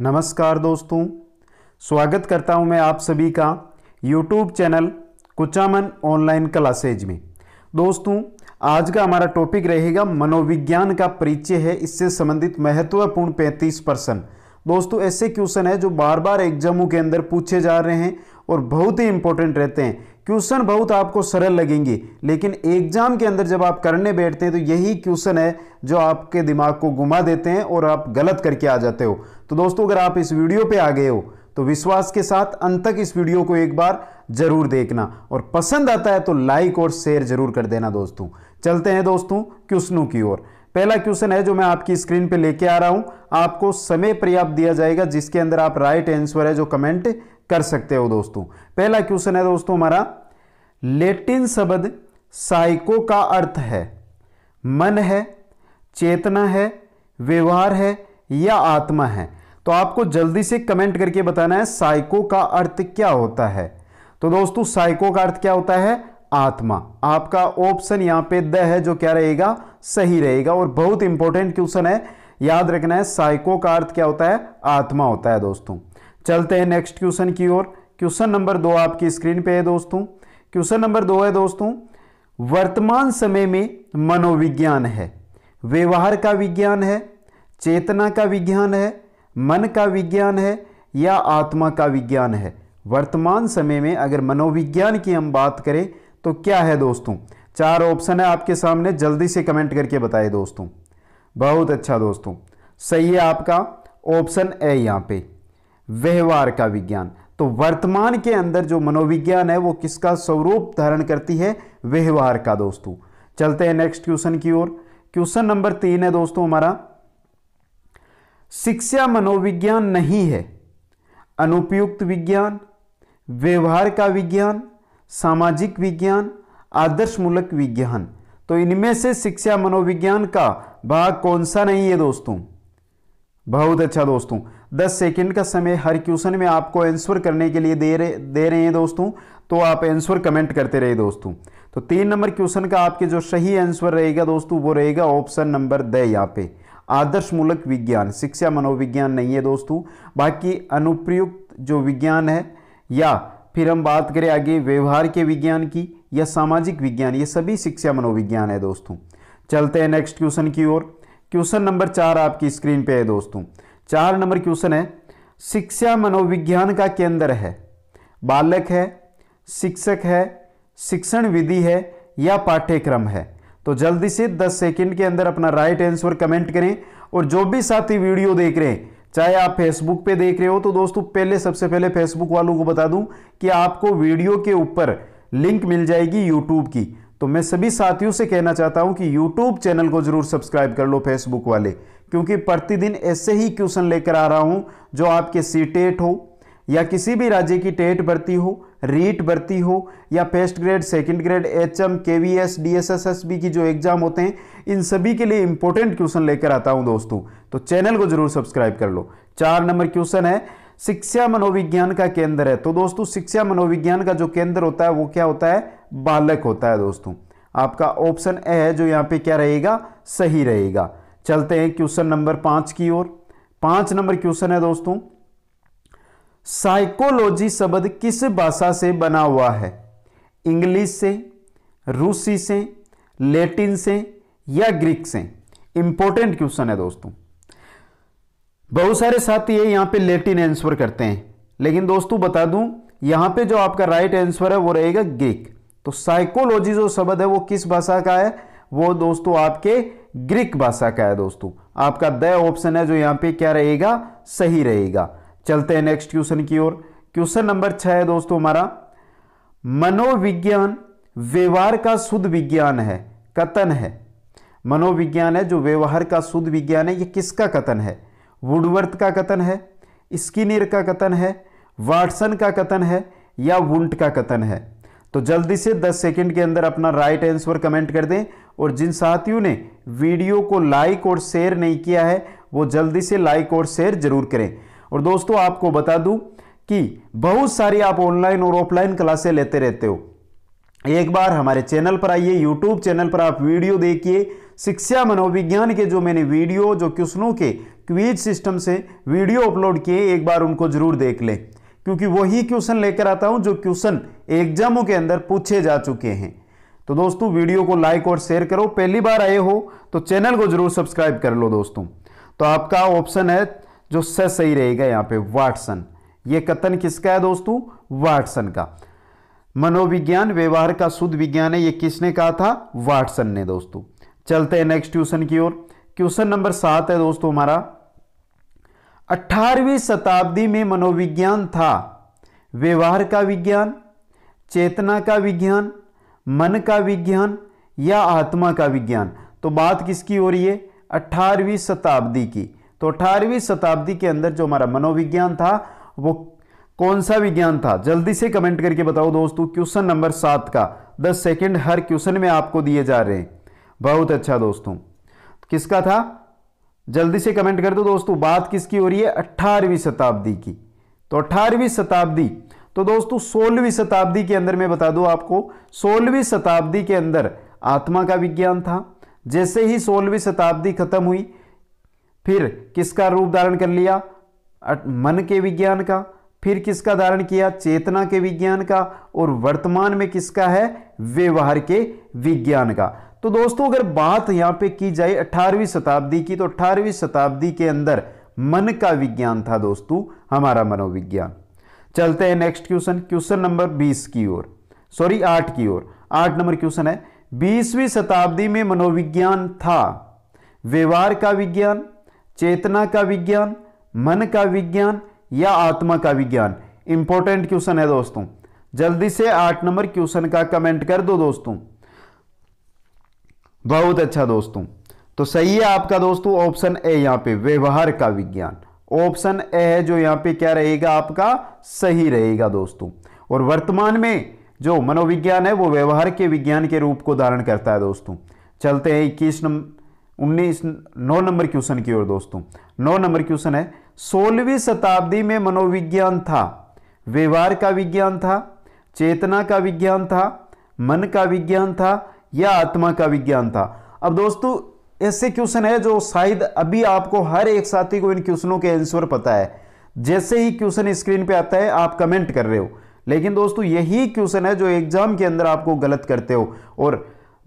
नमस्कार दोस्तों स्वागत करता हूं मैं आप सभी का YouTube channel Kuchaman online classes में दोस्तों आज का हमारा टॉपिक रहेगा मनोविज्ञान का परिचय है इससे संबंधित महत्वपूर्ण पैंतीस परसेंट दोस्तों ऐसे क्वेश्चन है जो बार बार एग्जामों के अंदर पूछे जा रहे हैं और बहुत ही इंपॉर्टेंट रहते हैं क्वेश्चन बहुत आपको सरल लगेंगे लेकिन एग्जाम के अंदर जब आप करने बैठते हैं तो यही क्वेश्चन है जो आपके दिमाग को घुमा देते हैं और आप गलत करके आ जाते हो तो दोस्तों अगर आप इस वीडियो पे आ गए हो तो विश्वास के साथ अंत तक इस वीडियो को एक बार जरूर देखना और पसंद आता है तो लाइक और शेयर जरूर कर देना दोस्तों चलते हैं दोस्तों क्वेश्चनों की ओर पहला क्वेश्चन है जो मैं आपकी स्क्रीन पे लेके आ रहा हूं आपको समय पर्याप्त दिया जाएगा जिसके अंदर आप राइट आंसर है जो कमेंट कर सकते हो दोस्तों पहला क्वेश्चन है दोस्तों हमारा लेटिन शब्द साइको का अर्थ है मन है चेतना है व्यवहार है या आत्मा है तो आपको जल्दी से कमेंट करके बताना है साइको का अर्थ क्या होता है तो दोस्तों साइको का अर्थ क्या होता है आत्मा आपका ऑप्शन यहां पे द है जो क्या रहेगा सही रहेगा और बहुत इंपॉर्टेंट क्वेश्चन है याद रखना है साइको का अर्थ क्या होता है आत्मा होता है दोस्तों चलते हैं नेक्स्ट क्वेश्चन की ओर क्वेश्चन नंबर दो आपकी स्क्रीन पे है दोस्तों क्वेश्चन नंबर दो है दोस्तों वर्तमान समय में मनोविज्ञान है व्यवहार का विज्ञान है चेतना का विज्ञान है मन का विज्ञान है या आत्मा का विज्ञान है वर्तमान समय में अगर मनोविज्ञान की हम बात करें तो क्या है दोस्तों चार ऑप्शन है आपके सामने जल्दी से कमेंट करके बताए दोस्तों बहुत अच्छा दोस्तों सही है आपका ऑप्शन ए यहाँ पे व्यवहार का विज्ञान तो वर्तमान के अंदर जो मनोविज्ञान है वो किसका स्वरूप धारण करती है व्यवहार का दोस्तों चलते हैं नेक्स्ट क्वेश्चन की ओर क्वेश्चन नंबर तीन है दोस्तों हमारा शिक्षा मनोविज्ञान नहीं है अनुपयुक्त विज्ञान व्यवहार का विज्ञान सामाजिक विज्ञान आदर्शमूलक विज्ञान तो इनमें से शिक्षा मनोविज्ञान का भाग कौन सा नहीं है दोस्तों बहुत अच्छा दोस्तों 10 सेकंड का समय हर क्वेश्चन में आपको आंसर करने के लिए दे रहे दे रहे हैं दोस्तों तो आप आंसर कमेंट करते रहे दोस्तों तो तीन नंबर क्वेश्चन का आपके जो सही आंसर रहेगा दोस्तों वो रहेगा ऑप्शन नंबर द यहाँ पे आदर्श मूलक विज्ञान शिक्षा मनोविज्ञान नहीं है दोस्तों बाकी अनुप्रयुक्त जो विज्ञान है या फिर हम बात करें आगे व्यवहार के विज्ञान की या सामाजिक विज्ञान ये सभी शिक्षा मनोविज्ञान है दोस्तों चलते हैं नेक्स्ट क्वेश्चन की ओर क्वेश्चन नंबर चार आपकी स्क्रीन पे है दोस्तों चार नंबर क्वेश्चन है शिक्षा मनोविज्ञान का केंद्र है बालक है शिक्षक है शिक्षण विधि है या पाठ्यक्रम है तो जल्दी से 10 सेकंड के अंदर अपना राइट आंसर कमेंट करें और जो भी साथी वीडियो देख रहे हैं चाहे आप फेसबुक पे देख रहे हो तो दोस्तों पहले सबसे पहले फेसबुक वालों को बता दूं कि आपको वीडियो के ऊपर लिंक मिल जाएगी यूट्यूब की तो मैं सभी साथियों से कहना चाहता हूं कि यूट्यूब चैनल को जरूर सब्सक्राइब कर लो फेसबुक वाले क्योंकि प्रतिदिन ऐसे ही क्वेश्चन लेकर आ रहा हूं जो आपके सी e हो या किसी भी राज्य की टेट भर्ती हो रीट भर्ती हो या first grade second grade H M K V S D S S S B की जो एग्ज़ाम होते हैं इन सभी के लिए इंपॉर्टेंट क्वेश्चन लेकर आता हूं दोस्तों तो चैनल को जरूर सब्सक्राइब कर लो चार नंबर क्वेश्चन है शिक्षा मनोविज्ञान का केंद्र है तो दोस्तों शिक्षा मनोविज्ञान का जो केंद्र होता है वो क्या होता है बालक होता है दोस्तों आपका ऑप्शन ए है जो यहाँ पे क्या रहेगा सही रहेगा चलते हैं क्वेश्चन नंबर पाँच की ओर पाँच नंबर क्वेश्चन है दोस्तों साइकोलॉजी शब्द किस भाषा से बना हुआ है इंग्लिश से रूसी से लैटिन से या ग्रीक से इंपॉर्टेंट क्वेश्चन है दोस्तों बहुत सारे साथी ये यहां पे लैटिन आंसर करते हैं लेकिन दोस्तों बता दूं यहां पे जो आपका राइट आंसर है वो रहेगा ग्रीक तो साइकोलॉजी जो शब्द है वो किस भाषा का है वो दोस्तों आपके ग्रीक भाषा का है दोस्तों आपका द ऑप्शन है जो यहां पे क्या रहेगा सही रहेगा चलते हैं नेक्स्ट क्वेश्चन की ओर क्वेश्चन नंबर छह है दोस्तों हमारा मनोविज्ञान व्यवहार का शुद्ध विज्ञान है कथन है मनोविज्ञान है जो व्यवहार का शुद्ध विज्ञान है ये किसका कथन है वुडवर्थ का कथन है स्किनर का कथन है वाटसन का कथन है या वुंट का कथन है तो जल्दी से 10 सेकंड के अंदर अपना राइट आंसर कमेंट कर दें और जिन साथियों ने वीडियो को लाइक और शेयर नहीं किया है वो जल्दी से लाइक और शेयर जरूर करें और दोस्तों आपको बता दूं कि बहुत सारी आप ऑनलाइन और ऑफलाइन क्लासे लेते रहते हो एक बार हमारे चैनल पर आइए यूट्यूब चैनल पर आप वीडियो देखिए शिक्षा मनोविज्ञान के जो मैंने वीडियो जो क्वेश्चनों के क्वीज सिस्टम से वीडियो अपलोड किए एक बार उनको जरूर देख लें क्योंकि वही क्वेश्चन लेकर आता हूं जो क्वेश्चन एग्जामों के अंदर पूछे जा चुके हैं तो दोस्तों वीडियो को लाइक और शेयर करो पहली बार आए हो तो चैनल को जरूर सब्सक्राइब कर लो दोस्तों तो आपका ऑप्शन है जो स सही रहेगा यहाँ पे वाटसन ये कथन किसका है दोस्तों वाटसन का मनोविज्ञान व्यवहार का शुद्ध विज्ञान है ये किसने कहा था वाटसन ने दोस्तों चलते हैं नेक्स्ट क्वेश्चन की ओर क्वेश्चन नंबर सात है दोस्तों हमारा अठारहवीं शताब्दी में मनोविज्ञान था व्यवहार का विज्ञान चेतना का विज्ञान मन का विज्ञान या आत्मा का विज्ञान तो बात किसकी हो रही है अठारहवीं शताब्दी की तो अठारहवीं शताब्दी के अंदर जो हमारा मनोविज्ञान था वो कौन सा विज्ञान था जल्दी से कमेंट करके बताओ दोस्तों क्वेश्चन नंबर सात का दस सेकेंड हर क्वेश्चन में आपको दिए जा रहे हैं बहुत अच्छा दोस्तों किसका था जल्दी से कमेंट कर दो दोस्तों बात किसकी हो रही है अट्ठारहवीं शताब्दी की तो अट्ठारहवीं शताब्दी तो दोस्तों सोलहवीं शताब्दी के अंदर मैं बता दूं आपको सोलहवीं शताब्दी के अंदर आत्मा का विज्ञान था जैसे ही सोलहवीं शताब्दी खत्म हुई फिर किसका रूप धारण कर लिया मन के विज्ञान का फिर किसका धारण किया चेतना के विज्ञान का और वर्तमान में किसका है व्यवहार के विज्ञान का तो दोस्तों अगर बात यहाँ पे की जाए 18वीं शताब्दी की तो 18वीं शताब्दी के अंदर मन का विज्ञान था दोस्तों हमारा मनोविज्ञान चलते हैं नेक्स्ट क्वेश्चन क्वेश्चन नंबर 20 की ओर सॉरी आठ की ओर आठ नंबर क्वेश्चन है बीसवीं शताब्दी में मनोविज्ञान था व्यवहार का विज्ञान चेतना का विज्ञान मन का विज्ञान या आत्मा का विज्ञान इंपॉर्टेंट क्वेश्चन है दोस्तों जल्दी से आठ नंबर क्वेश्चन का कमेंट कर दो दोस्तों बहुत अच्छा दोस्तों तो सही है आपका दोस्तों ऑप्शन ए यहां पे व्यवहार का विज्ञान ऑप्शन ए है जो यहां पे क्या रहेगा आपका सही रहेगा दोस्तों और वर्तमान में जो मनोविज्ञान है वो व्यवहार के विज्ञान के रूप को धारण करता है दोस्तों चलते हैं इक्कीस नंबर उन्नीस नौ नंबर क्वेश्चन की ओर दोस्तों नौ नंबर क्वेश्चन है सोलहवीं शताब्दी में मनोविज्ञान था व्यवहार का विज्ञान था चेतना का विज्ञान था मन का विज्ञान था या आत्मा का विज्ञान था अब दोस्तों ऐसे क्वेश्चन है जो शायद अभी आपको हर एक साथी को इन क्वेश्चनों के आंसर पता है जैसे ही क्वेश्चन स्क्रीन पे आता है आप कमेंट कर रहे हो लेकिन दोस्तों यही क्वेश्चन है जो एग्जाम के अंदर आपको गलत करते हो और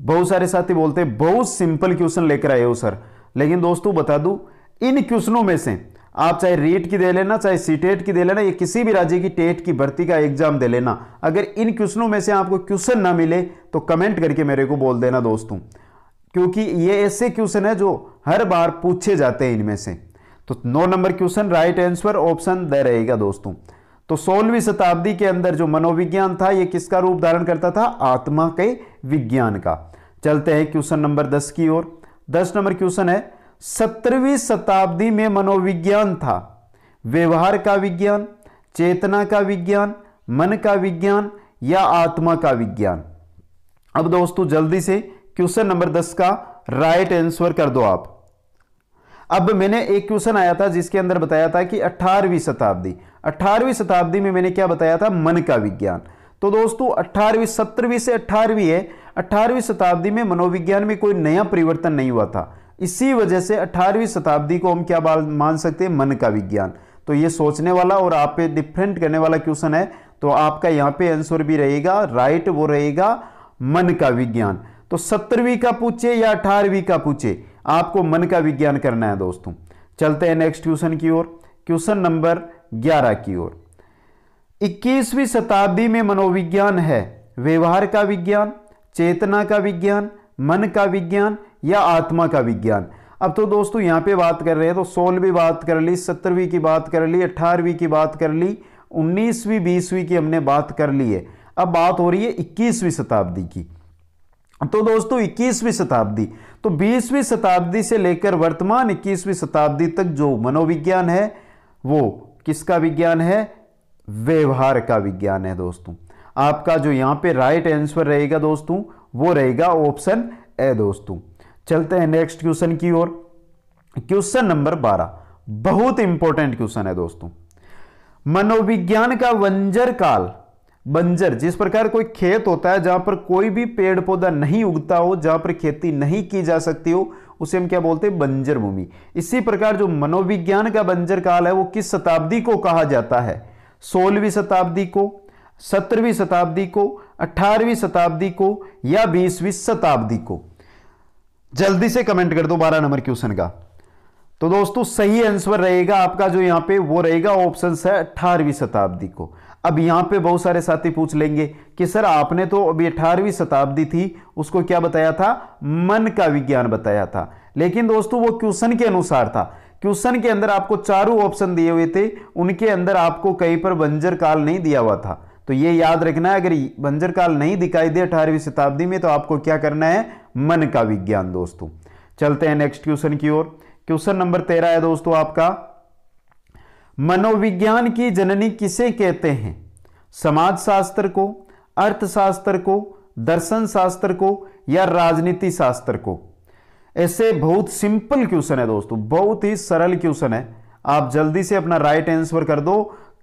बहुत सारे साथी बोलते हैं बहुत सिंपल क्वेश्चन लेकर आए हो सर लेकिन दोस्तों बता दूं इन क्वेश्चनों में से आप चाहे रेट की दे लेना चाहे सीटेट की दे लेना या किसी भी राज्य की टेट की भर्ती का एग्जाम दे लेना अगर इन क्वेश्चनों में से आपको क्वेश्चन ना मिले तो कमेंट करके मेरे को बोल देना दोस्तों क्योंकि ये ऐसे क्वेश्चन है जो हर बार पूछे जाते हैं इनमें से तो नौ number question right answer option दे रहेगा दोस्तों तो सोलहवीं शताब्दी के अंदर जो मनोविज्ञान था यह किसका रूप धारण करता था आत्मा के विज्ञान का चलते हैं क्वेश्चन नंबर दस की ओर दस नंबर क्वेश्चन है सत्रहवीं शताब्दी में मनोविज्ञान था व्यवहार का विज्ञान चेतना का विज्ञान मन का विज्ञान या आत्मा का विज्ञान अब दोस्तों जल्दी से क्वेश्चन नंबर दस का राइट आंसर कर दो आप अब मैंने एक क्वेश्चन आया था जिसके अंदर बताया था कि अठारहवीं शताब्दी अठारहवीं शताब्दी में मैंने क्या बताया था मन का विज्ञान तो दोस्तों अठारहवीं सत्रहवीं से अठारहवीं है अट्ठारहवीं शताब्दी में मनोविज्ञान में कोई नया परिवर्तन नहीं हुआ था इसी वजह से अट्ठारहवीं शताब्दी को हम क्या मान सकते हैं मन का विज्ञान तो ये सोचने वाला और आप पे डिफरेंट करने वाला क्वेश्चन है तो आपका यहाँ पे आंसर भी रहेगा राइट वो रहेगा मन का विज्ञान तो सत्तरवीं का पूछे या अठारहवीं का पूछे आपको मन का विज्ञान करना है दोस्तों चलते हैं नेक्स्ट क्वेश्चन की ओर क्वेश्चन नंबर ग्यारह की ओर इक्कीसवीं शताब्दी में मनोविज्ञान है व्यवहार का विज्ञान चेतना का विज्ञान मन का विज्ञान या आत्मा का विज्ञान अब तो दोस्तों यहाँ पे बात कर रहे हैं तो सोलहवीं बात कर ली सत्रहवीं की बात कर ली अट्ठारहवीं की बात कर ली उन्नीसवीं बीसवीं की हमने बात कर ली है अब बात हो रही है इक्कीसवीं शताब्दी की तो दोस्तों इक्कीसवीं शताब्दी तो बीसवीं शताब्दी से लेकर वर्तमान इक्कीसवीं शताब्दी तक जो मनोविज्ञान है वो किसका विज्ञान है व्यवहार का विज्ञान है दोस्तों आपका जो यहाँ पे राइट आंसर रहेगा दोस्तों वो रहेगा ऑप्शन ए दोस्तों चलते हैं नेक्स्ट क्वेश्चन की ओर क्वेश्चन नंबर बारह बहुत इंपॉर्टेंट क्वेश्चन है दोस्तों मनोविज्ञान का बंजर काल बंजर जिस प्रकार कोई खेत होता है जहां पर कोई भी पेड़ पौधा नहीं उगता हो जहां पर खेती नहीं की जा सकती हो उसे हम क्या बोलते हैं बंजर भूमि इसी प्रकार जो मनोविज्ञान का बंजर काल है वो किस शताब्दी को कहा जाता है सोलहवीं शताब्दी को सत्रहवीं शताब्दी को अठारहवीं शताब्दी को या बीसवीं शताब्दी को जल्दी से कमेंट कर दो बारह नंबर क्वेश्चन का तो दोस्तों सही आंसर रहेगा आपका जो यहां पे वो रहेगा ऑप्शन है अठारहवीं शताब्दी को अब यहां पे बहुत सारे साथी पूछ लेंगे कि सर आपने तो अभी अठारहवीं शताब्दी थी उसको क्या बताया था मन का विज्ञान बताया था लेकिन दोस्तों वो क्वेश्चन के अनुसार था क्वेश्चन के अंदर आपको चारों ऑप्शन दिए हुए थे उनके अंदर आपको कहीं पर बंजर काल नहीं दिया हुआ था तो ये याद रखना है अगर बंजर काल नहीं दिखाई दे अठारहवीं शताब्दी में तो आपको क्या करना है मन का विज्ञान दोस्तों चलते हैं नेक्स्ट क्वेश्चन की ओर क्वेश्चन नंबर तेरह है दोस्तों आपका मनोविज्ञान की जननी किसे कहते हैं समाजशास्त्र को अर्थशास्त्र को दर्शन शास्त्र को या राजनीति शास्त्र को ऐसे बहुत सिंपल क्वेश्चन है दोस्तों बहुत ही सरल क्वेश्चन है आप जल्दी से अपना राइट आंसर कर दो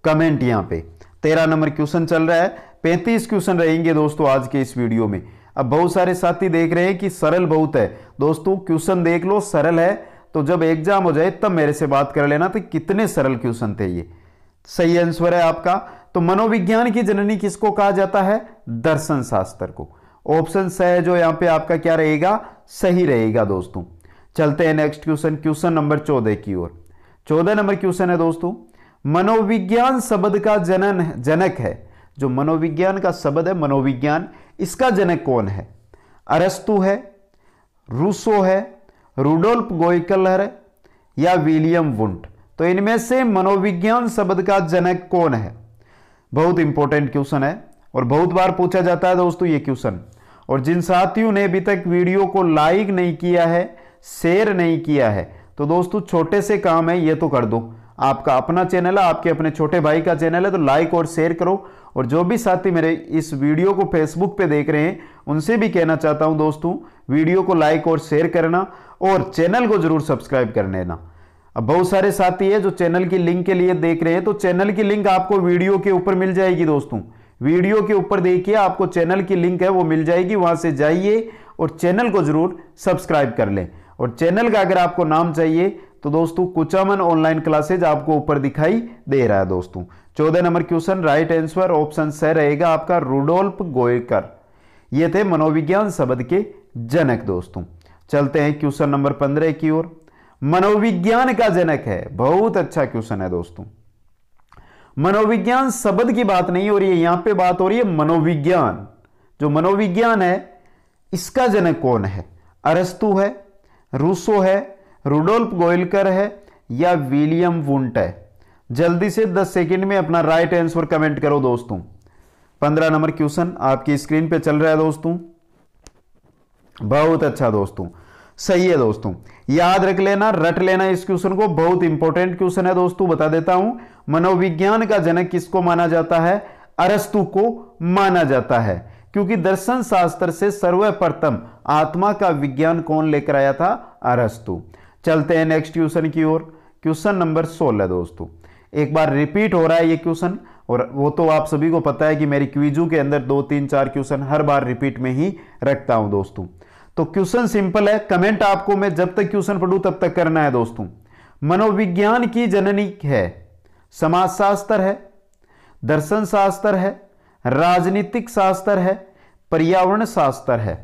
कमेंट यहां पे तेरह नंबर क्वेश्चन चल रहा है पैंतीस क्वेश्चन रहेंगे दोस्तों आज के इस वीडियो में अब बहुत सारे साथी देख रहे हैं कि सरल बहुत है दोस्तों क्वेश्चन देख लो सरल है तो जब एग्जाम हो जाए तब मेरे से बात कर लेना तो कितने सरल क्वेश्चन थे ये सही आंसर है आपका तो मनोविज्ञान की जननी किसको कहा जाता है दर्शन शास्त्र को ऑप्शन स है जो यहां पे आपका क्या रहेगा सही रहेगा दोस्तों चलते हैं नेक्स्ट क्वेश्चन क्वेश्चन नंबर चौदह की ओर चौदह नंबर क्वेश्चन है दोस्तों मनोविज्ञान शब्द का जनन जनक है जो मनोविज्ञान का शब्द है मनोविज्ञान इसका जनक कौन है अरस्तु है रूसो है रूडोल्फ गोयकलर या विलियम वुंट तो इनमें से मनोविज्ञान शब्द का जनक कौन है बहुत इंपॉर्टेंट क्वेश्चन है और बहुत बार पूछा जाता है दोस्तों ये क्वेश्चन और जिन साथियों ने अभी तक वीडियो को लाइक नहीं किया है शेयर नहीं किया है तो दोस्तों छोटे से काम है ये तो कर दो आपका अपना चैनल है आपके अपने छोटे भाई का चैनल है तो लाइक और शेयर करो और जो भी साथी मेरे इस वीडियो को फेसबुक पे देख रहे हैं उनसे भी कहना चाहता हूं दोस्तों वीडियो को लाइक और शेयर करना और चैनल को जरूर सब्सक्राइब कर लेना अब बहुत सारे साथी है जो चैनल की लिंक के लिए देख रहे हैं तो चैनल की लिंक आपको वीडियो के ऊपर मिल जाएगी दोस्तों वीडियो के ऊपर देखिए आपको चैनल की लिंक है वो मिल जाएगी वहां से जाइए और चैनल को जरूर सब्सक्राइब कर लें और चैनल का अगर आपको नाम चाहिए तो दोस्तों कुचामन ऑनलाइन क्लासेज आपको ऊपर दिखाई दे रहा है दोस्तों चौदह number question right answer option स रहेगा आपका रूडोल्फ गोयकर ये थे मनोविज्ञान शब्द के जनक दोस्तों चलते हैं क्वेश्चन नंबर पंद्रह की ओर मनोविज्ञान का जनक है बहुत अच्छा क्वेश्चन है दोस्तों मनोविज्ञान शब्द की बात नहीं हो रही है यहां पे बात हो रही है मनोविज्ञान जो मनोविज्ञान है इसका जनक कौन है अरस्तु है रूसो है रुडोल्फ गोयलकर है या विलियम वुंट है जल्दी से 10 सेकंड में अपना राइट आंसर कमेंट करो दोस्तों 15 नंबर क्वेश्चन आपकी स्क्रीन पे चल रहा है दोस्तों बहुत अच्छा दोस्तों सही है दोस्तों याद रख लेना रट लेना इस क्वेश्चन को बहुत इंपॉर्टेंट क्वेश्चन है दोस्तों बता देता हूं मनोविज्ञान का जनक किसको माना जाता है अरस्तु को माना जाता है क्योंकि दर्शन शास्त्र से सर्वप्रथम आत्मा का विज्ञान कौन लेकर आया था अरस्तु चलते हैं नेक्स्ट क्वेश्चन की ओर क्वेश्चन नंबर सोलह दोस्तों एक बार रिपीट हो रहा है ये क्वेश्चन और वो तो आप सभी को पता है कि मेरी क्विजू के अंदर दो तीन चार क्वेश्चन हर बार रिपीट में ही रखता हूं दोस्तों तो क्वेश्चन सिंपल है कमेंट आपको मैं जब तक क्वेश्चन पढ़ू तब तक करना है दोस्तों मनोविज्ञान की जननी है समाजशास्त्र है दर्शन शास्त्र है राजनीतिक शास्त्र है पर्यावरण शास्त्र है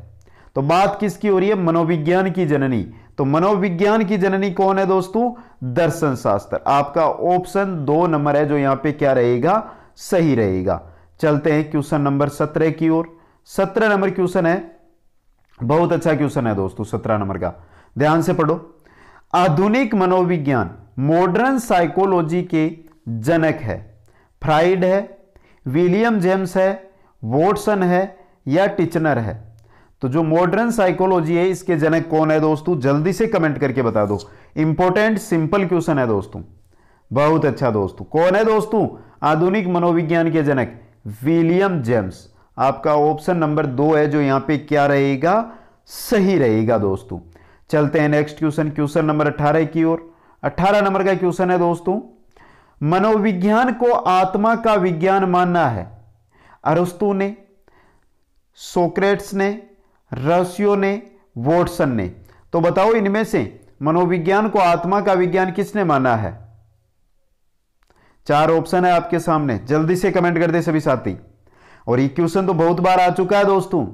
तो बात किसकी हो रही है मनोविज्ञान की जननी तो मनोविज्ञान की जननी कौन है दोस्तों दर्शन शास्त्र आपका ऑप्शन दो नंबर है जो यहां पे क्या रहेगा सही रहेगा चलते हैं क्वेश्चन नंबर सत्रह की ओर सत्रह नंबर क्वेश्चन है बहुत अच्छा क्वेश्चन है दोस्तों सत्रह नंबर का ध्यान से पढ़ो आधुनिक मनोविज्ञान मॉडर्न साइकोलॉजी के जनक है फ्राइड है विलियम जेम्स है वोटसन है या टिचनर है तो जो मॉडर्न साइकोलॉजी है इसके जनक कौन है दोस्तों जल्दी से कमेंट करके बता दो इंपॉर्टेंट सिंपल क्वेश्चन है दोस्तों बहुत अच्छा दोस्तों कौन है दोस्तों आधुनिक मनोविज्ञान के जनक विलियम जेम्स आपका ऑप्शन नंबर दो है जो यहां पे क्या रहेगा सही रहेगा दोस्तों चलते हैं नेक्स्ट क्वेश्चन क्वेश्चन नंबर अठारह की ओर अठारह नंबर का क्वेश्चन है दोस्तों मनोविज्ञान को आत्मा का विज्ञान मानना है अरुस्तु ने सोक्रेट्स ने रसियो ने वोटसन ने तो बताओ इनमें से मनोविज्ञान को आत्मा का विज्ञान किसने माना है चार ऑप्शन है आपके सामने जल्दी से कमेंट कर दे सभी साथी और ये क्वेश्चन तो बहुत बार आ चुका है दोस्तों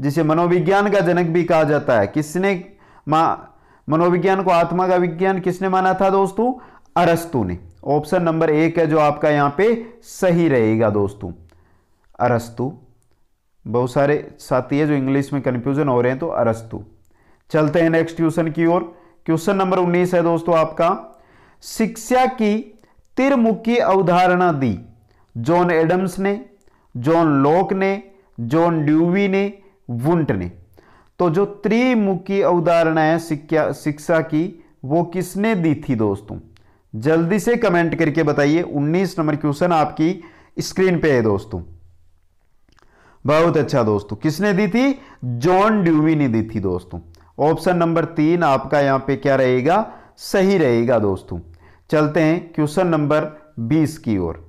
जिसे मनोविज्ञान का जनक भी कहा जाता है किसने मनोविज्ञान को आत्मा का विज्ञान किसने माना था दोस्तों अरस्तु ने ऑप्शन नंबर एक है जो आपका यहां पे सही रहेगा दोस्तों अरस्तु बहुत सारे साथी है जो इंग्लिश में कंफ्यूजन हो रहे हैं तो अरस्तु चलते हैं नेक्स्ट क्वेश्चन की ओर क्वेश्चन नंबर उन्नीस है दोस्तों आपका शिक्षा की तिरमुखी अवधारणा दी जॉन एडम्स ने जॉन लोक ने जॉन ड्यूवी ने वुंट ने तो जो त्रिमुखी अवधारणा है शिक्षा शिक्षा की वो किसने दी थी दोस्तों जल्दी से कमेंट करके बताइए 19 नंबर क्वेश्चन आपकी स्क्रीन पे है दोस्तों बहुत अच्छा दोस्तों किसने दी थी जॉन ड्यूवी ने दी थी दोस्तों ऑप्शन नंबर तीन आपका यहां पे क्या रहेगा सही रहेगा दोस्तों चलते हैं क्वेश्चन नंबर 20 की ओर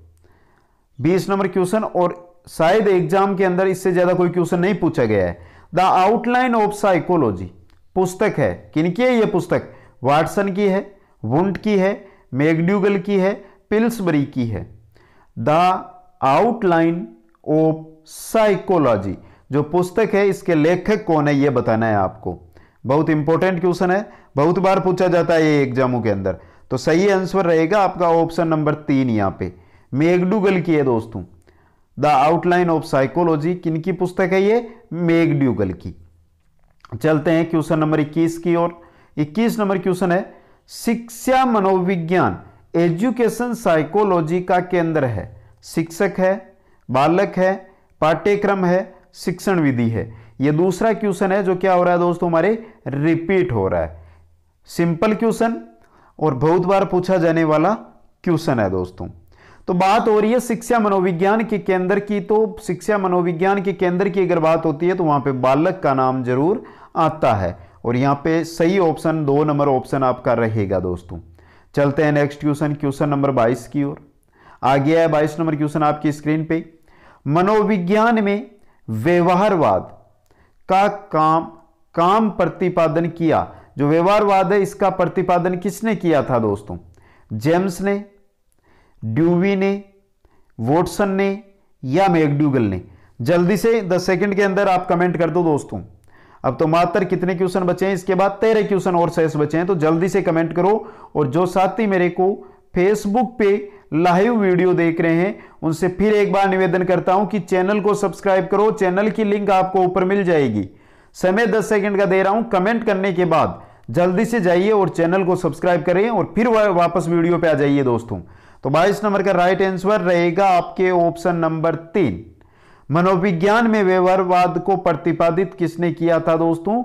20 नंबर क्वेश्चन और शायद एग्जाम के अंदर इससे ज्यादा कोई क्वेश्चन नहीं पूछा गया है द आउटलाइन ऑफ साइकोलॉजी पुस्तक है किनकी है ये पुस्तक वाटसन की है वुंट की है मेगड्यूगल की है पिल्सबरी की है द आउटलाइन ऑफ साइकोलॉजी जो पुस्तक है इसके लेखक कौन है ये बताना है आपको बहुत इंपॉर्टेंट क्वेश्चन है बहुत बार पूछा जाता है ये एग्जामों के अंदर तो सही आंसर रहेगा आपका ऑप्शन नंबर तीन यहां पे मेगडूगल की है दोस्तों द आउटलाइन ऑफ साइकोलॉजी किन की पुस्तक है ये मेग ड्यूगल की चलते हैं क्वेश्चन नंबर 21 की ओर 21 नंबर क्वेश्चन है शिक्षा मनोविज्ञान एजुकेशन साइकोलॉजी का केंद्र है शिक्षक है बालक है पाठ्यक्रम है शिक्षण विधि है ये दूसरा क्वेश्चन है जो क्या हो रहा है दोस्तों हमारे रिपीट हो रहा है सिंपल क्वेश्चन और बहुत बार पूछा जाने वाला क्वेश्चन है दोस्तों तो बात हो रही है शिक्षा मनोविज्ञान के केंद्र की तो शिक्षा मनोविज्ञान के केंद्र की अगर बात होती है तो वहां पे बालक का नाम जरूर आता है और यहां पे सही ऑप्शन दो नंबर ऑप्शन आपका रहेगा दोस्तों चलते हैं नेक्स्ट क्वेश्चन क्वेश्चन नंबर बाईस की ओर आ गया है बाईस नंबर क्वेश्चन आपकी स्क्रीन पे मनोविज्ञान में व्यवहारवाद का काम काम प्रतिपादन किया जो व्यवहारवाद है इसका प्रतिपादन किसने किया था दोस्तों जेम्स ने ड्यूवी ने वोटसन ने या मैकड्यूगल ने जल्दी से दस सेकंड के अंदर आप कमेंट कर दो दोस्तों अब तो मात्र कितने क्वेश्चन बचे हैं इसके बाद तेरह क्वेश्चन और शेष बचे हैं तो जल्दी से कमेंट करो और जो साथी मेरे को फेसबुक पे लाइव वीडियो देख रहे हैं उनसे फिर एक बार निवेदन करता हूं कि चैनल को सब्सक्राइब करो चैनल की लिंक आपको ऊपर मिल जाएगी समय दस सेकंड का दे रहा हूं कमेंट करने के बाद जल्दी से जाइए और चैनल को सब्सक्राइब करें और फिर वापस वीडियो पे आ जाइए दोस्तों तो 22 नंबर का राइट आंसर रहेगा आपके ऑप्शन नंबर तीन मनोविज्ञान में व्यवहारवाद को प्रतिपादित किसने किया था दोस्तों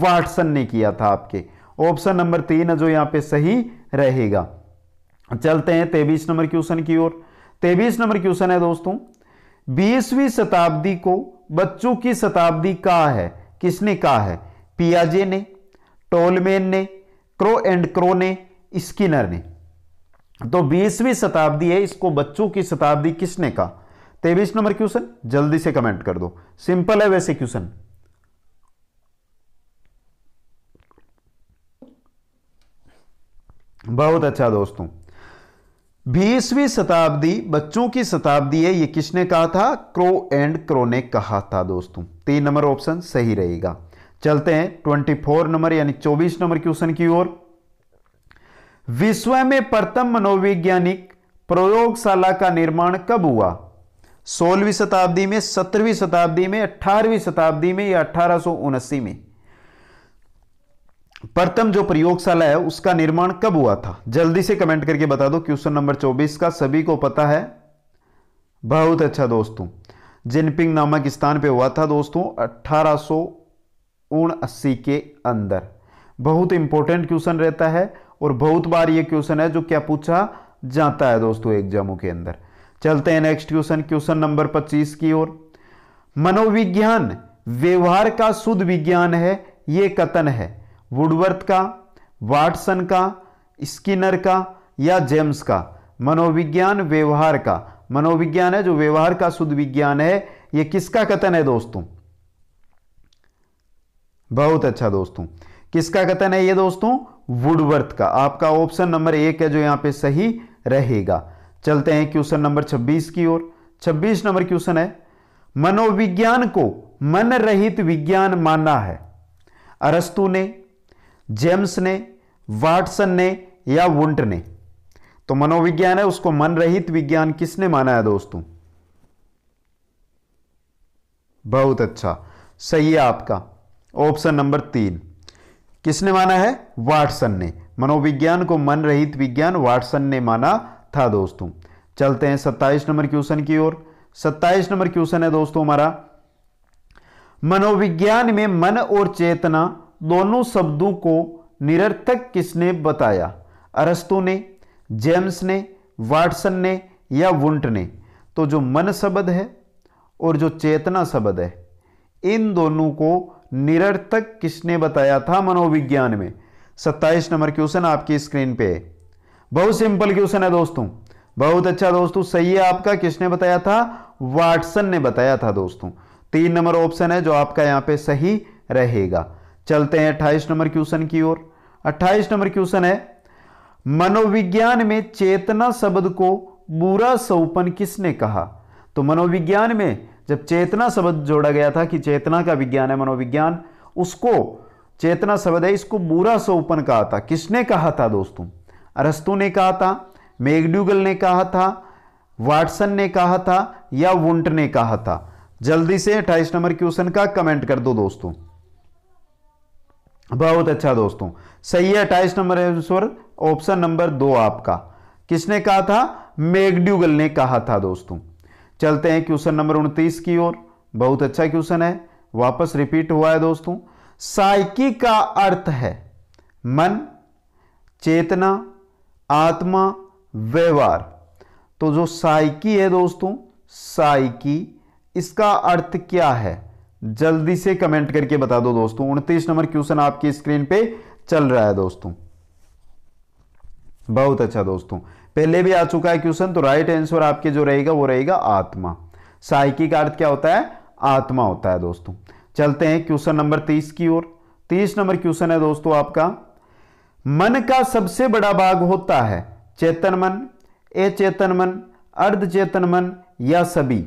वाटसन ने किया था आपके ऑप्शन नंबर तीन जो यहां पे सही रहेगा चलते हैं तेबीस नंबर क्वेश्चन की ओर तेबीस नंबर क्वेश्चन है दोस्तों बीसवीं शताब्दी को बच्चों की शताब्दी कहा है किसने कहा है पियाजे ने टोलमेन ने क्रो एंड क्रो ने स्किनर ने तो बीसवीं शताब्दी है इसको बच्चों की शताब्दी किसने कहा तेईस नंबर क्वेश्चन जल्दी से कमेंट कर दो सिंपल है वैसे क्वेश्चन बहुत अच्छा दोस्तों बीसवीं शताब्दी बच्चों की शताब्दी है ये किसने कहा था क्रो एंड क्रो ने कहा था दोस्तों तीन नंबर ऑप्शन सही रहेगा चलते हैं ट्वेंटी फोर नंबर यानी चौबीस नंबर क्वेश्चन की ओर विश्व में प्रथम मनोवैज्ञानिक प्रयोगशाला का निर्माण कब हुआ सोलहवीं शताब्दी में सत्रहवीं शताब्दी में अठारहवीं शताब्दी में या अठारह में प्रथम जो प्रयोगशाला है उसका निर्माण कब हुआ था जल्दी से कमेंट करके बता दो क्वेश्चन नंबर 24 का सभी को पता है बहुत अच्छा दोस्तों जिनपिंग नामक स्थान पे हुआ था दोस्तों अठारह के अंदर बहुत इंपॉर्टेंट क्वेश्चन रहता है और बहुत बार ये क्वेश्चन है जो क्या पूछा जाता है दोस्तों एग्जामों के अंदर चलते हैं नेक्स्ट क्वेश्चन क्वेश्चन नंबर 25 की ओर मनोविज्ञान व्यवहार का शुद्ध विज्ञान है ये कथन है वुडवर्थ का वाटसन का स्किनर का या जेम्स का मनोविज्ञान व्यवहार का मनोविज्ञान है जो व्यवहार का शुद्ध विज्ञान है यह किसका कथन है दोस्तों बहुत अच्छा दोस्तों किसका कथन है ये दोस्तों वुडवर्थ का आपका ऑप्शन नंबर एक है जो यहां पे सही रहेगा चलते हैं क्वेश्चन नंबर 26 की ओर 26 नंबर क्वेश्चन है मनोविज्ञान को मन रहित विज्ञान माना है अरस्तु ने जेम्स ने वाटसन ने या वुंट ने तो मनोविज्ञान है उसको मन रहित विज्ञान किसने माना है दोस्तों बहुत अच्छा सही है आपका ऑप्शन नंबर तीन किसने माना है वाटसन ने मनोविज्ञान को मन रहित विज्ञान वाटसन ने माना था दोस्तों चलते हैं सत्ताईस नंबर क्वेश्चन की ओर सत्ताईस नंबर क्वेश्चन है दोस्तों हमारा मनोविज्ञान में मन और चेतना दोनों शब्दों को निरर्थक किसने बताया अरस्तु ने जेम्स ने वाटसन ने या वुंट ने तो जो मन शब्द है और जो चेतना शब्द है इन दोनों को निरर्थक किसने बताया था मनोविज्ञान में सत्ताईस नंबर क्वेश्चन आपकी स्क्रीन पे बहुत सिंपल क्वेश्चन है दोस्तों बहुत अच्छा दोस्तों सही है आपका किसने बताया था वाटसन ने बताया था दोस्तों तीन नंबर ऑप्शन है जो आपका यहां पे सही रहेगा चलते हैं अट्ठाईस नंबर क्वेश्चन की ओर अट्ठाईस नंबर क्वेश्चन है मनोविज्ञान में चेतना शब्द को बुरा सौपन किसने कहा तो मनोविज्ञान में जब चेतना शब्द जोड़ा गया था कि चेतना का विज्ञान है मनोविज्ञान उसको चेतना शब्द है इसको मूरा सोपन कहा था किसने कहा था दोस्तों अरस्तु ने कहा था मेगड्यूगल ने कहा था वाटसन ने कहा था या वुंट ने कहा था जल्दी से अट्ठाईस नंबर क्वेश्चन का कमेंट कर दो दोस्तों बहुत अच्छा दोस्तों सही है अट्ठाईस नंबर आंसर ऑप्शन नंबर दो आपका किसने कहा था मेगड्यूगल ने कहा था दोस्तों चलते हैं क्वेश्चन नंबर उनतीस की ओर बहुत अच्छा क्वेश्चन है वापस रिपीट हुआ है दोस्तों साइकी का अर्थ है मन चेतना आत्मा व्यवहार तो जो साइकी है दोस्तों साइकी इसका अर्थ क्या है जल्दी से कमेंट करके बता दो दोस्तों उनतीस नंबर क्वेश्चन आपकी स्क्रीन पे चल रहा है दोस्तों बहुत अच्छा दोस्तों पहले भी आ चुका है क्वेश्चन तो राइट आंसर आपके जो रहेगा वो रहेगा आत्मा साइकिक अर्थ क्या होता है आत्मा होता है दोस्तों चलते हैं क्वेश्चन नंबर तीस की ओर तीस नंबर क्वेश्चन है दोस्तों आपका मन का सबसे बड़ा भाग होता है चेतन मन अचेतन मन अर्ध चेतन मन या सभी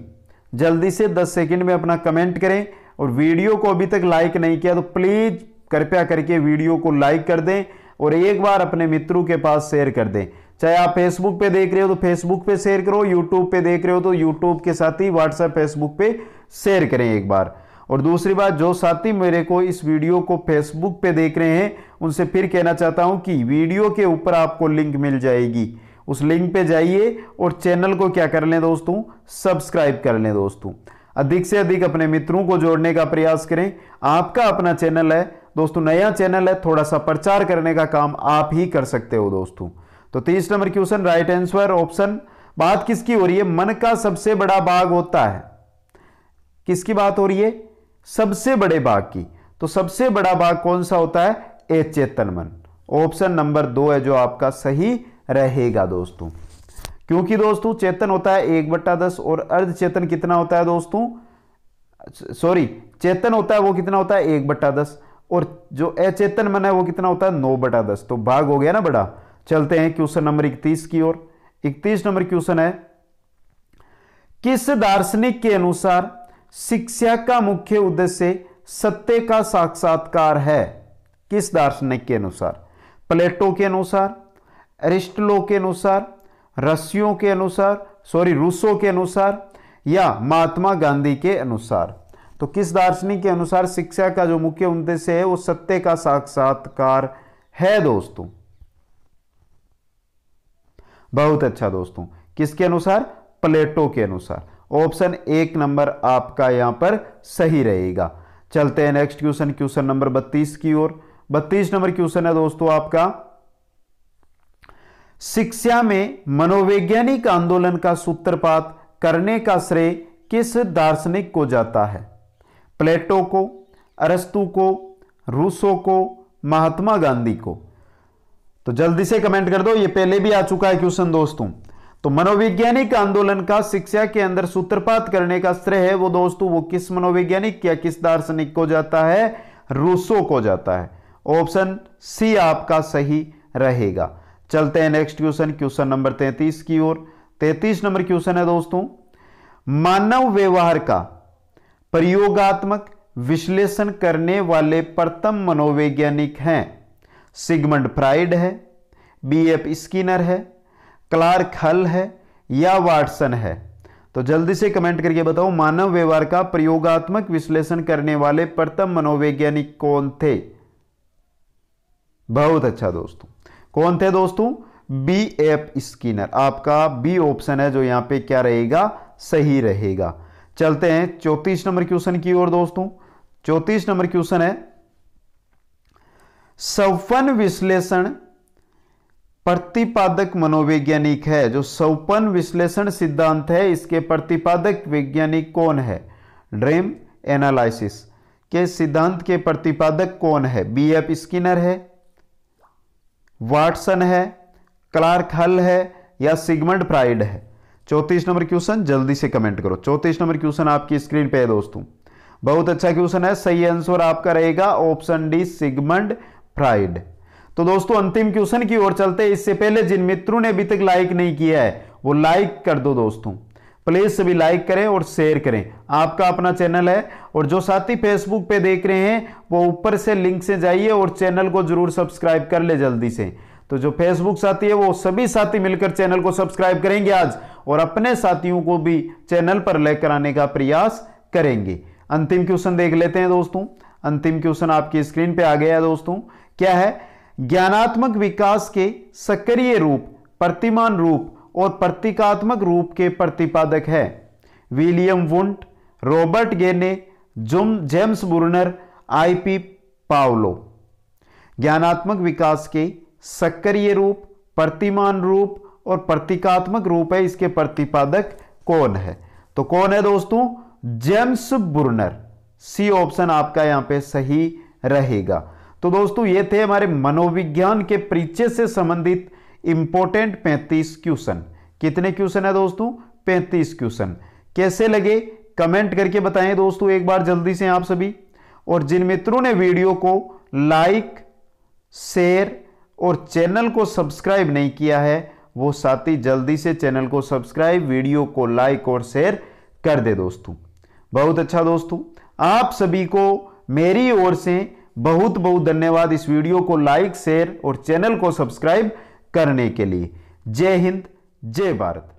जल्दी से 10 सेकंड में अपना कमेंट करें और वीडियो को अभी तक लाइक नहीं किया तो प्लीज कृपया करके वीडियो को लाइक कर दें और एक बार अपने मित्रों के पास शेयर कर दें चाहे आप फेसबुक पे देख रहे हो तो फेसबुक पे शेयर करो यूट्यूब पे देख रहे हो तो यूट्यूब के साथ ही व्हाट्सएप फेसबुक पे शेयर करें एक बार और दूसरी बात जो साथी मेरे को इस वीडियो को फेसबुक पे देख रहे हैं उनसे फिर कहना चाहता हूं कि वीडियो के ऊपर आपको लिंक मिल जाएगी उस लिंक पे जाइए और चैनल को क्या कर लें दोस्तों सब्सक्राइब कर लें दोस्तों अधिक से अधिक अपने मित्रों को जोड़ने का प्रयास करें आपका अपना चैनल है दोस्तों नया चैनल है थोड़ा सा प्रचार करने का काम आप ही कर सकते हो दोस्तों तो तीस number question right answer option बात किसकी हो रही है मन का सबसे बड़ा बाघ होता है किसकी बात हो रही है सबसे बड़े बाग की तो सबसे बड़ा बाघ कौन सा होता है ए चेतन मन ऑप्शन नंबर दो है जो आपका सही रहेगा दोस्तों क्योंकि दोस्तों चेतन होता है एक बट्टा दस और अर्ध चेतन कितना होता है दोस्तों सॉरी चेतन होता है वो कितना होता है एक बट्टा दस और जो अचेतन मन है वो कितना होता है नौ बटा दस तो भाग हो गया ना बड़ा चलते हैं क्वेश्चन नंबर इकतीस की ओर इकतीस नंबर क्वेश्चन है किस दार्शनिक के अनुसार शिक्षा का मुख्य उद्देश्य सत्य का साक्षात्कार है किस दार्शनिक के अनुसार प्लेटो के अनुसार अरिस्टलो के अनुसार रसियों के अनुसार सॉरी रूसो के अनुसार या महात्मा गांधी के अनुसार तो किस दार्शनिक के अनुसार शिक्षा का जो मुख्य उद्देश्य है वो सत्य का साक्षात्कार है दोस्तों बहुत अच्छा दोस्तों किसके अनुसार प्लेटो के अनुसार ऑप्शन एक नंबर आपका यहां पर सही रहेगा चलते हैं नेक्स्ट क्वेश्चन क्वेश्चन नंबर बत्तीस की ओर बत्तीस नंबर क्वेश्चन है दोस्तों आपका शिक्षा में मनोवैज्ञानिक आंदोलन का सूत्रपात करने का श्रेय किस दार्शनिक को जाता है प्लेटो को अरस्तु को रूसो को महात्मा गांधी को तो जल्दी से कमेंट कर दो ये पहले भी आ चुका है क्वेश्चन दोस्तों तो मनोवैज्ञानिक आंदोलन का शिक्षा के अंदर सूत्रपात करने का श्रेय है वो दोस्तों वो किस मनोवैज्ञानिक या किस दार्शनिक को जाता है रूसो को जाता है ऑप्शन सी आपका सही रहेगा चलते हैं नेक्स्ट क्वेश्चन क्वेश्चन नंबर तैतीस की ओर तैतीस नंबर क्वेश्चन है दोस्तों मानव व्यवहार का प्रयोगात्मक विश्लेषण करने वाले प्रथम मनोवैज्ञानिक हैं सिगमंड फ्राइड है बी एफ स्किनर है क्लार्क हल है या वाटसन है तो जल्दी से कमेंट करके बताओ मानव व्यवहार का प्रयोगात्मक विश्लेषण करने वाले प्रथम मनोवैज्ञानिक कौन थे बहुत अच्छा दोस्तों कौन थे दोस्तों बी एफ स्किनर आपका बी ऑप्शन है जो यहां पे क्या रहेगा सही रहेगा चलते हैं चौतीस नंबर क्वेश्चन की ओर दोस्तों चौतीस नंबर क्वेश्चन है सौपन विश्लेषण प्रतिपादक मनोवैज्ञानिक है जो सौपन विश्लेषण सिद्धांत है इसके प्रतिपादक वैज्ञानिक कौन है ड्रेम एनालिसिस के सिद्धांत के प्रतिपादक कौन है बी एफ स्किनर है वाटसन है क्लार्क हल है या सिगमंड फ्राइड है चौंतीस नंबर क्वेश्चन जल्दी से कमेंट करो चौंतीस नंबर क्वेश्चन आपकी स्क्रीन पे है दोस्तों बहुत अच्छा क्वेश्चन है सही आंसर आपका रहेगा ऑप्शन डी सिगमंड प्राइड तो दोस्तों अंतिम क्वेश्चन की ओर चलते हैं इससे पहले जिन मित्रों ने अभी तक लाइक नहीं किया है वो लाइक कर दो दोस्तों प्लीज सभी लाइक करें और शेयर करें आपका अपना चैनल है और जो साथी फेसबुक पे देख रहे हैं वो ऊपर से लिंक से जाइए और चैनल को जरूर सब्सक्राइब कर ले जल्दी से तो जो फेसबुक साथी है वो सभी साथी मिलकर चैनल को सब्सक्राइब करेंगे आज और अपने साथियों को भी चैनल पर लेकर आने का प्रयास करेंगे अंतिम क्वेश्चन देख लेते हैं दोस्तों अंतिम क्वेश्चन आपकी स्क्रीन पे आ गया है दोस्तों क्या है ज्ञानात्मक विकास के सक्रिय रूप प्रतिमान रूप और प्रतीकात्मक रूप के प्रतिपादक है विलियम वुंट रॉबर्ट गेने जुम जेम्स बुर्नर आईपी पावलो ज्ञानात्मक विकास के सक्रिय रूप प्रतिमान रूप और प्रतीकात्मक रूप है इसके प्रतिपादक कौन है तो कौन है दोस्तों जेम्स बुर्नर सी ऑप्शन आपका यहां पे सही रहेगा तो दोस्तों ये थे हमारे मनोविज्ञान के परिचय से संबंधित इंपॉर्टेंट 35 क्वेश्चन कितने क्वेश्चन है दोस्तों 35 क्वेश्चन कैसे लगे कमेंट करके बताएं दोस्तों एक बार जल्दी से आप सभी और जिन मित्रों ने वीडियो को लाइक शेयर और चैनल को सब्सक्राइब नहीं किया है वो साथी जल्दी से चैनल को सब्सक्राइब वीडियो को लाइक और शेयर कर दे दोस्तों बहुत अच्छा दोस्तों आप सभी को मेरी ओर से बहुत बहुत धन्यवाद इस वीडियो को लाइक शेयर और चैनल को सब्सक्राइब करने के लिए जय हिंद जय भारत